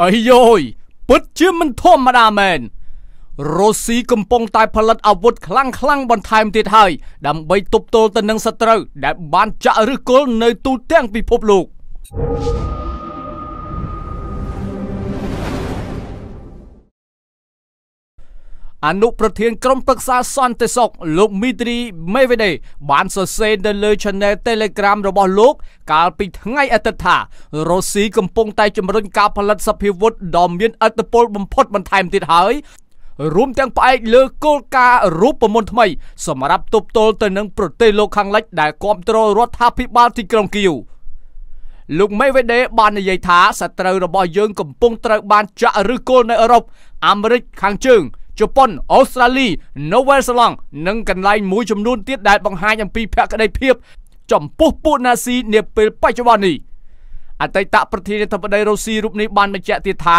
អីយយពិតជាមិនធម្មតាមែនរុស្ស៊ីកំពុងតែផលិតអាវុធខ្លាំងខ្លាំងបន្ថែមទៀតហើយដើម្បីទប់ទល់ទៅនឹងសត្រូវដែលបានចាក់ឫសគល់នៅទូទាំងពិភពលោក thank you អនុប្រធានក្រុមប្រឹក្សាសន្តិសុខលោកមីទ្រីមេវេដេបានសរសេរនៅលើ Channel Telegram របស់លោកកាលពីថ្ងៃអាទិត្យថារុស្ស៊ីកំពុងតែជំរុញការផលិតសភាវុធដ៏មានឥទ្ធិពលបំផុត បន្ថែមទៀតហើយ រួមទាំងផ្អែកលើគោលការណ៍រូបមន្តថ្មី សម្រាប់ទប់ទល់ទៅនឹងប្រទេសលោកខាងលិចដែលគ្រប់គ្រងរដ្ឋាភិបាលទីក្រុងគៀវលោកមេវេដេបាននិយាយថាសត្រូវរបស់យើងកំពុងត្រូវ បានចាក់ឫសគល់នៅអឺរ៉ុបអាមេរិកខាងជើងជប៉ុនអូស្ត្រាលីនូវែលសេឡង់និងកន្លែងមួយចំនួនទៀតដែលបង្ហាញអំពីភក្តីភាព ចំពោះពួកណាស៊ីនាពេលបច្ចុប្បន្ននេះអតីតប្រធានាធិបតីរុស្ស៊ីរូបនេះបានបញ្ជាក់ទៀតថា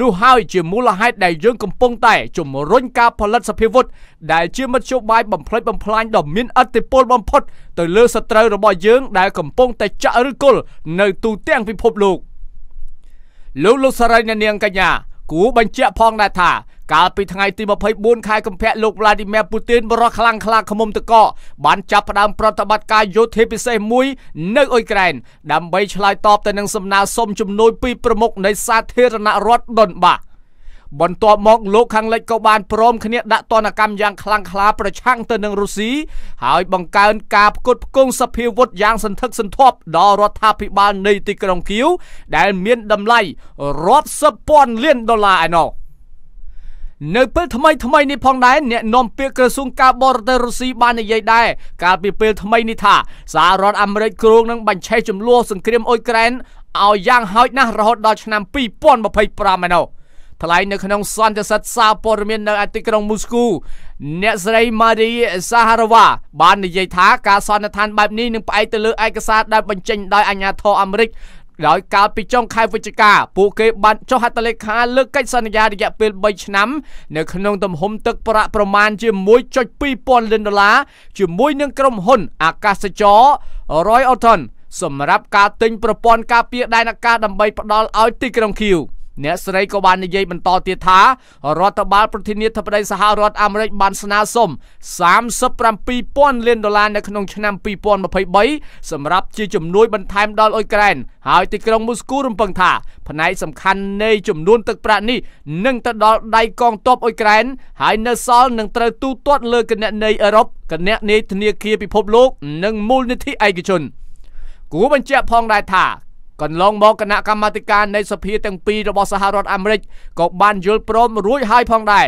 នោះហើយជាមូលហេតុដែលយើងកំពុងតែជំរុញការផលិតសភាវុធដែលជាមធ្យោបាយបំផ្លិចបំផ្លាញដ៏មានឥទ្ធិពលបំផុតទៅលើសត្រូវរបស់យើងដែលកំពុងតែចាក់ឫសគល់នៅទូទាំងពិភពលោកលោកលោកសារីអ្នកនាង កញ្ញាគូបញ្ជាក់ផងដែរថាកាលពីថ្ងៃទី24ខែកុម្ភៈលោក Vladimir Putin បរោះខ្លាំងខ្លាឃុំតកបានចាប់ផ្ដើមប្រតិបត្តិការយោធាពិសេសមួយនៅអ៊ុយក្រែន ដើម្បីឆ្លើយតបទៅនឹងសំណើសុំជំនួយពីប្រមុខនៃសាធារណរដ្ឋដុនបាសបន្ទាប់មកលោកខាងលិចក៏បានព្រមគ្នាដាក់ទណ្ឌកម្មយ៉ាងខ្លាំងក្លាប្រឆាំងទៅនឹងរុស្ស៊ីហើយបង្កើន ការផ្គត់ផ្គង់សភាវុធយ៉ាងសន្ធឹកសន្ធាប់ដល់រដ្ឋាភិបាលនៃទីក្រុងគៀវដែល មានតម្លៃរាប់សិបពាន់លានដុល្លារឯណោះនៅពេលថ្មីថ្មីនេះផងដែរអ្នកនាំពាក្យក្រសួងការបរទេសរុស្ស៊ីបាននិយាយដែរកាលពីពេលថ្មីនេះថាសហរដ្ឋអាមេរិកគ្រោងនឹង បញ្ឆេះចំនួនសង្គ្រាមអ៊ុយក្រែនឲ្យយ៉ាងហោចណាស់រហូតដល់ឆ្នាំ2025ឯណោះ។ថ្លែងនៅក្នុងសន្និសីទសារព័ត៌មាននៅឯទីក្រុងមូស្គូអ្នកស្រី Marie Zaharova បាននិយាយថាការសន្និដ្ឋានបែបនេះនឹងផ្អែកទៅលើឯកសារដែលបញ្ចេញដោយអាជ្ញាធរអាមេរិក ដោយកាលពីចុង ខែវិច្ឆិកា ពួកគេបានចុះហត្ថលេខាលើកិច្ចសន្យារយៈពេល3ឆ្នាំនៅក្នុងទំហំទឹកប្រាក់ប្រមាណជា1.2000លានដុល្លារជាមួយនឹងក្រុមហ៊ុនអាកាសចរ Royalton សម្រាប់ការទិញប្រព័ន្ធការពារដែនអាកាសដើម្បីផ្ដល់ឲ្យទីក្រុង Kiev អ្នកស្រីក៏បាននិយាយបន្តទៀតថារដ្ឋបាលប្រធានាធិបតីសហរដ្ឋអាមេរិកបានស្នើសុំ37,000លានដុល្លារនៅក្នុង ឆ្នាំ2023សម្រាប់ជាជំនួយបន្ថែមដល់អ៊ុយក្រែនហើយទីក្រុងមូស្គូរំពឹងថាផ្នែកសំខាន់នៃចំនួន ទឹកប្រាក់នេះនឹងទៅដល់ដៃកងទ័ពអ៊ុយក្រែនហើយនៅសល់នឹងត្រូវទូទាត់លើគណនីអឺរ៉ុបគណនីធនាគារពិភពលោកនិងមូលនិធិឯកជនគួរបញ្ជាក់ផងដែរថាកន្លងមកគណៈកម្មាធិការនៃសភាទាំងពីររបស់សហរដ្ឋអាមេរិកក៏បានយល់ព្រម រួចហើយផងដែរ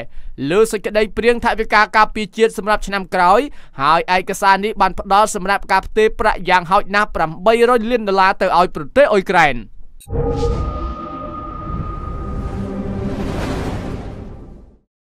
លើសេចក្តីព្រៀងថវិកាការពារជាតិសម្រាប់ឆ្នាំក្រោយហើយឯកសារនេះបានផ្ដល់សម្រាប់ការផ្ទេរប្រាក់យ៉ាងហោចណាស់800លានដុល្លារទៅឲ្យប្រទេសអ៊ុយក្រែន thank you